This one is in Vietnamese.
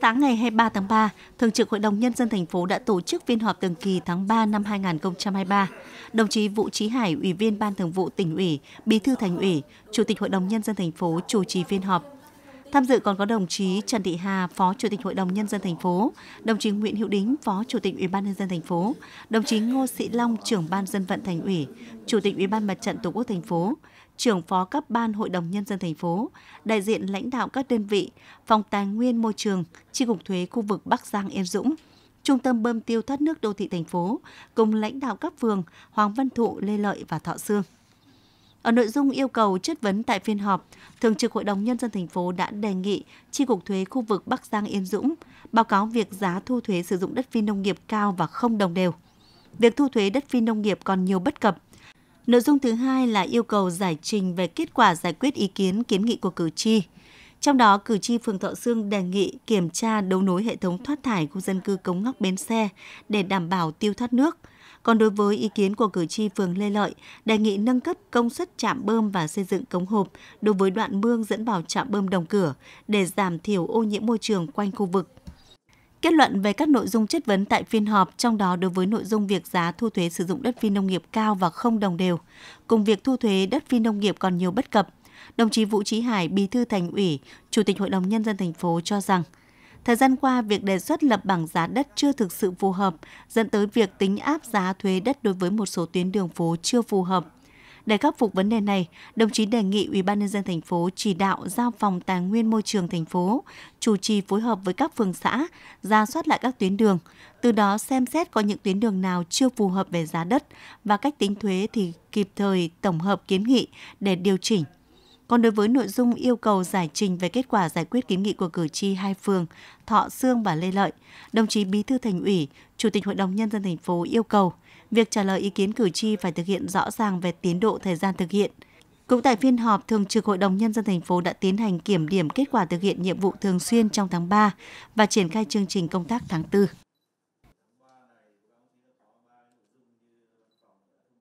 Sáng ngày 23 tháng 3, Thường trực Hội đồng Nhân dân thành phố đã tổ chức phiên họp thường kỳ tháng 3 năm 2023. Đồng chí Vũ Trí Hải, Ủy viên Ban Thường vụ tỉnh ủy, Bí thư thành ủy, Chủ tịch Hội đồng Nhân dân thành phố chủ trì phiên họp. Tham dự còn có đồng chí Trần Thị Hà, Phó Chủ tịch Hội đồng Nhân dân thành phố, đồng chí Nguyễn Hữu Đính, Phó Chủ tịch Ủy ban Nhân dân thành phố, đồng chí Ngô Sĩ Long, trưởng ban dân vận thành ủy, Chủ tịch Ủy ban Mặt trận Tổ quốc thành phố, trưởng phó cấp ban Hội đồng Nhân dân thành phố, đại diện lãnh đạo các đơn vị, Phòng Tài nguyên Môi trường, Chi cục Thuế khu vực Bắc Giang Yên Dũng, Trung tâm bơm tiêu thoát nước đô thị thành phố, cùng lãnh đạo các phường Hoàng Văn Thụ, Lê Lợi và Thọ Sương. Ở nội dung yêu cầu chất vấn tại phiên họp, Thường trực Hội đồng Nhân dân thành phố đã đề nghị Tri Cục Thuế khu vực Bắc Giang Yên Dũng báo cáo việc giá thu thuế sử dụng đất phi nông nghiệp cao và không đồng đều. Việc thu thuế đất phi nông nghiệp còn nhiều bất cập. Nội dung thứ hai là yêu cầu giải trình về kết quả giải quyết ý kiến kiến nghị của cử tri. Trong đó, cử tri phường Thọ Sương đề nghị kiểm tra đấu nối hệ thống thoát thải khu dân cư Cống Ngóc Bến Xe để đảm bảo tiêu thoát nước – còn đối với ý kiến của cử tri phường Lê Lợi, đề nghị nâng cấp công suất trạm bơm và xây dựng cống hộp đối với đoạn mương dẫn vào trạm bơm Đồng Cửa để giảm thiểu ô nhiễm môi trường quanh khu vực kết luận về các nội dung chất vấn tại phiên họp, trong đó đối với nội dung việc giá thu thuế sử dụng đất phi nông nghiệp cao và không đồng đều, cùng việc thu thuế đất phi nông nghiệp còn nhiều bất cập. Đồng chí Vũ Trí Hải, Bí thư Thành ủy, Chủ tịch Hội đồng nhân dân thành phố cho rằng Thời gian qua, việc đề xuất lập bảng giá đất chưa thực sự phù hợp, dẫn tới việc tính áp giá thuế đất đối với một số tuyến đường phố chưa phù hợp. Để khắc phục vấn đề này, đồng chí đề nghị Ủy ban nhân dân thành phố chỉ đạo giao phòng Tài nguyên Môi trường thành phố chủ trì phối hợp với các phường xã ra soát lại các tuyến đường, từ đó xem xét có những tuyến đường nào chưa phù hợp về giá đất và cách tính thuế thì kịp thời tổng hợp kiến nghị để điều chỉnh còn đối với nội dung yêu cầu giải trình về kết quả giải quyết kiến nghị của cử tri hai phường Thọ Sương và Lê Lợi, đồng chí Bí thư Thành ủy, Chủ tịch Hội đồng nhân dân thành phố yêu cầu việc trả lời ý kiến cử tri phải thực hiện rõ ràng về tiến độ thời gian thực hiện. Cũng tại phiên họp, Thường trực Hội đồng Nhân dân thành phố đã tiến hành kiểm điểm kết quả thực hiện nhiệm vụ thường xuyên trong tháng 3 và triển khai chương trình công tác tháng 4.